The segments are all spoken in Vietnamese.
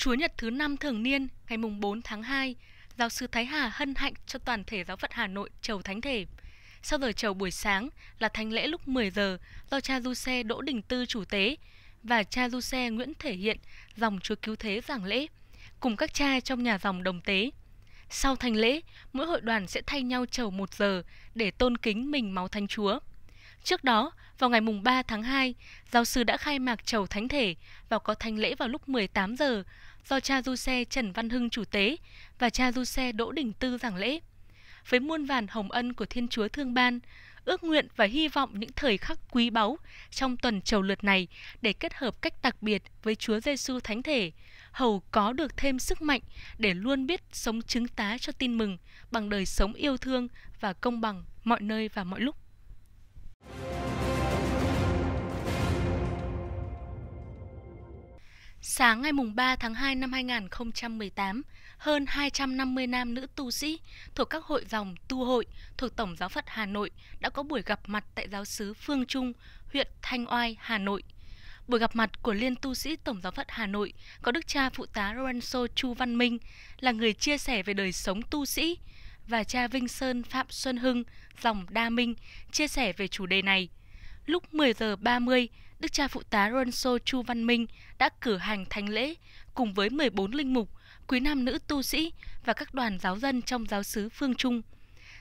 Chúa Nhật thứ năm thường niên ngày mùng 4 tháng 2, giáo sư Thái Hà hân hạnh cho toàn thể giáo phận Hà Nội chầu thánh thể. Sau giờ chầu buổi sáng là thánh lễ lúc 10 giờ do cha du xe Đỗ Đình Tư chủ tế và cha du xe Nguyễn Thể Hiện dòng Chúa Cứu Thế giảng lễ cùng các cha trong nhà dòng đồng tế. Sau thành lễ, mỗi hội đoàn sẽ thay nhau chầu một giờ để tôn kính mình máu thánh Chúa. Trước đó, vào ngày mùng 3 tháng 2, giáo sư đã khai mạc chầu thánh thể và có thánh lễ vào lúc 18 giờ do cha du xe Trần Văn Hưng chủ tế và cha du xe Đỗ Đình Tư giảng lễ. Với muôn vàn hồng ân của Thiên Chúa thương ban, ước nguyện và hy vọng những thời khắc quý báu trong tuần trầu lượt này để kết hợp cách đặc biệt với Chúa Giêsu Thánh Thể, hầu có được thêm sức mạnh để luôn biết sống chứng tá cho tin mừng bằng đời sống yêu thương và công bằng mọi nơi và mọi lúc. Sáng ngày 3 tháng 2 năm 2018, hơn 250 nam nữ tu sĩ thuộc các hội dòng tu hội thuộc Tổng giáo phận Hà Nội đã có buổi gặp mặt tại giáo xứ Phương Trung, huyện Thanh Oai, Hà Nội. Buổi gặp mặt của Liên tu sĩ Tổng giáo phận Hà Nội có đức cha phụ tá Lorenzo Chu Văn Minh là người chia sẻ về đời sống tu sĩ và cha Vinh Sơn Phạm Xuân Hưng, dòng Đa Minh chia sẻ về chủ đề này – lúc 10 giờ 30, Đức cha phụ tá Ronso Chu Văn Minh đã cử hành thánh lễ cùng với 14 linh mục, quý nam nữ tu sĩ và các đoàn giáo dân trong giáo xứ Phương Trung.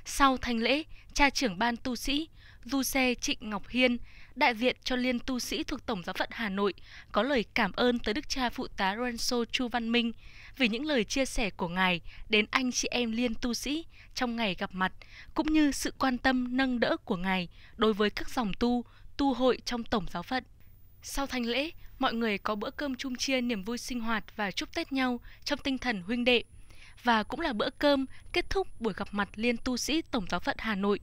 Sau thánh lễ, cha trưởng ban tu sĩ Du Xe Trịnh Ngọc Hiên đại diện cho Liên tu sĩ thuộc Tổng giáo phận Hà Nội, có lời cảm ơn tới Đức cha Phụ tá Lorenzo Chu Văn Minh vì những lời chia sẻ của Ngài đến anh chị em Liên tu sĩ trong ngày gặp mặt, cũng như sự quan tâm nâng đỡ của Ngài đối với các dòng tu, tu hội trong Tổng giáo phận. Sau thanh lễ, mọi người có bữa cơm chung chia niềm vui sinh hoạt và chúc Tết nhau trong tinh thần huynh đệ. Và cũng là bữa cơm kết thúc buổi gặp mặt Liên tu sĩ Tổng giáo phận Hà Nội.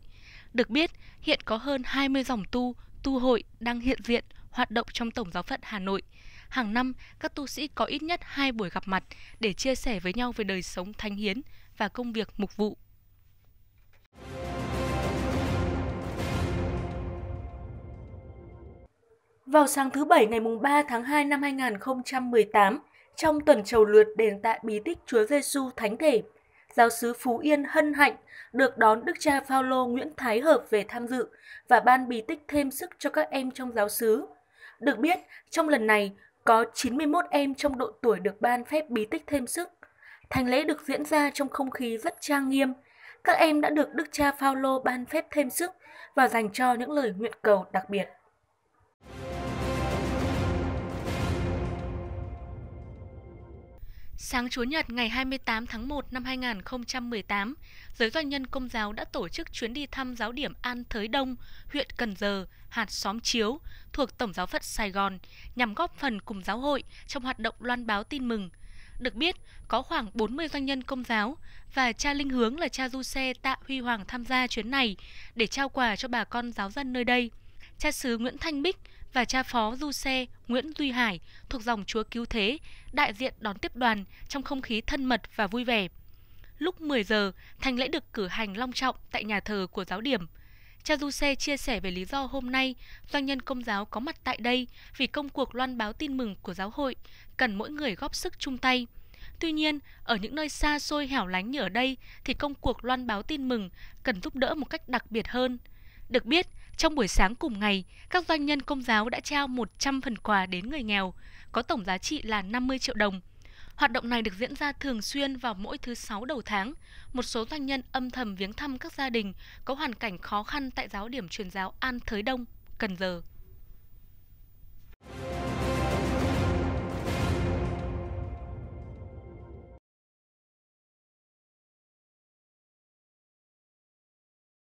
Được biết, hiện có hơn 20 dòng tu tu hội đang hiện diện hoạt động trong Tổng giáo phận Hà Nội. Hàng năm, các tu sĩ có ít nhất hai buổi gặp mặt để chia sẻ với nhau về đời sống thánh hiến và công việc mục vụ. Vào sáng thứ Bảy ngày 3 tháng 2 năm 2018, trong tuần trầu lượt đền tại bí tích Chúa Giêsu Thánh Thể, giáo sứ Phú Yên hân hạnh được đón Đức cha Phaolô Nguyễn Thái Hợp về tham dự và ban bí tích thêm sức cho các em trong giáo xứ. Được biết, trong lần này có 91 em trong độ tuổi được ban phép bí tích thêm sức. Thành lễ được diễn ra trong không khí rất trang nghiêm. Các em đã được Đức cha Phaolô ban phép thêm sức và dành cho những lời nguyện cầu đặc biệt. Sáng Chủ Nhật ngày 28 tháng 1 năm 2018, giới doanh nhân công giáo đã tổ chức chuyến đi thăm giáo điểm An Thới Đông, huyện Cần Giờ, hạt xóm Chiếu, thuộc Tổng giáo phận Sài Gòn, nhằm góp phần cùng giáo hội trong hoạt động loan báo tin mừng. Được biết, có khoảng 40 doanh nhân công giáo và cha Linh Hướng là cha du xe Tạ Huy Hoàng tham gia chuyến này để trao quà cho bà con giáo dân nơi đây. Cha xứ Nguyễn Thanh Bích, và cha phó du xe Nguyễn Duy Hải thuộc dòng Chúa Cứu Thế đại diện đón tiếp đoàn trong không khí thân mật và vui vẻ. Lúc 10 giờ, thành lễ được cử hành long trọng tại nhà thờ của giáo điểm. Cha Du Xe chia sẻ về lý do hôm nay doanh nhân công giáo có mặt tại đây vì công cuộc loan báo tin mừng của giáo hội cần mỗi người góp sức chung tay. Tuy nhiên, ở những nơi xa xôi hẻo lánh như ở đây thì công cuộc loan báo tin mừng cần giúp đỡ một cách đặc biệt hơn. Được biết, trong buổi sáng cùng ngày, các doanh nhân công giáo đã trao 100 phần quà đến người nghèo, có tổng giá trị là 50 triệu đồng. Hoạt động này được diễn ra thường xuyên vào mỗi thứ sáu đầu tháng. Một số doanh nhân âm thầm viếng thăm các gia đình có hoàn cảnh khó khăn tại giáo điểm truyền giáo An Thới Đông, Cần Giờ.